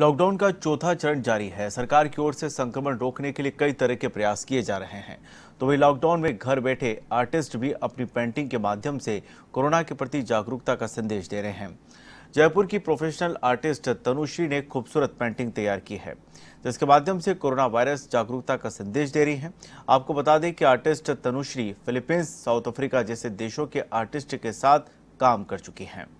lockdown का चौथा चरण जारी है सरकार की ओर से संक्रमण रोकने के लिए कई तरह के प्रयास किए जा रहे हैं तो वही लॉकडाउन में घर बैठे आर्टिस्ट भी अपनी पेंटिंग के माध्यम से कोरोना के प्रति जागरूकता का संदेश दे रहे हैं जयपुर की प्रोफेशनल आर्टिस्ट तनुश्री ने खूबसूरत पेंटिंग तैयार की है जिसके माध्यम से कोरोना वायरस जागरूकता का संदेश दे रही है आपको बता दें कि artist Tanushree Philippines South Africa जैसे देशों के आर्टिस्ट के साथ काम कर चुकी हैं